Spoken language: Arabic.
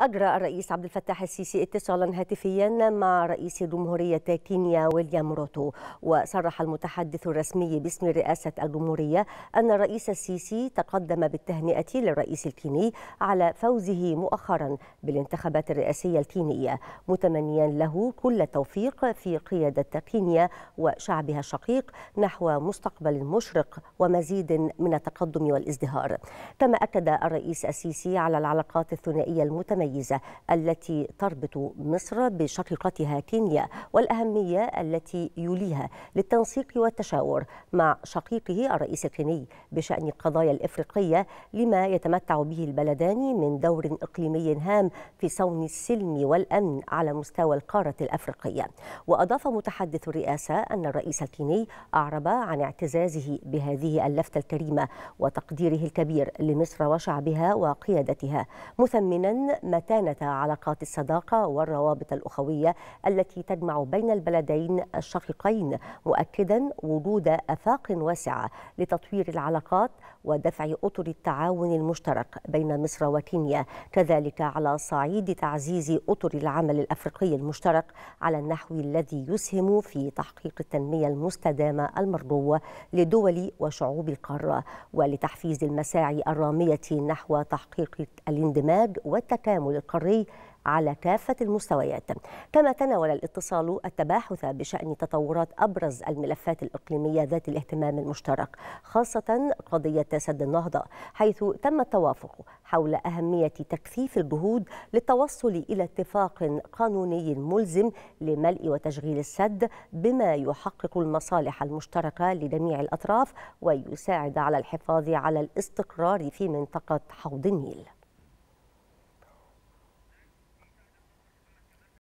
أجرى الرئيس عبد الفتاح السيسي اتصالا هاتفيا مع رئيس جمهورية كينيا ويليام روتو وصرح المتحدث الرسمي باسم رئاسة الجمهورية أن الرئيس السيسي تقدم بالتهنئة للرئيس الكيني على فوزه مؤخرا بالانتخابات الرئاسية الكينية متمنيا له كل التوفيق في قيادة كينيا وشعبها الشقيق نحو مستقبل مشرق ومزيد من التقدم والازدهار كما أكد الرئيس السيسي على العلاقات الثنائية المتميزة المتميزة التي تربط مصر بشقيقتها كينيا والأهمية التي يليها للتنسيق والتشاور مع شقيقه الرئيس الكيني بشأن القضايا الإفريقية لما يتمتع به البلدان من دور إقليمي هام في صون السلم والأمن على مستوى القارة الأفريقية وأضاف متحدث الرئاسة أن الرئيس الكيني أعرب عن اعتزازه بهذه اللفتة الكريمة وتقديره الكبير لمصر وشعبها وقيادتها مثمنا ما متانة علاقات الصداقة والروابط الأخوية التي تجمع بين البلدين الشقيقين مؤكدا وجود أفاق واسعة لتطوير العلاقات ودفع أطر التعاون المشترك بين مصر وكينيا كذلك على صعيد تعزيز أطر العمل الأفريقي المشترك على النحو الذي يسهم في تحقيق التنمية المستدامة المرجوة لدول وشعوب القارة ولتحفيز المساعي الرامية نحو تحقيق الاندماج والتكامل التداول القاري على كافة المستويات كما تناول الاتصال التباحث بشأن تطورات أبرز الملفات الإقليمية ذات الاهتمام المشترك خاصة قضية سد النهضة حيث تم التوافق حول أهمية تكثيف الجهود للتوصل إلى اتفاق قانوني ملزم لملء وتشغيل السد بما يحقق المصالح المشتركة لجميع الأطراف ويساعد على الحفاظ على الاستقرار في منطقة حوض النيل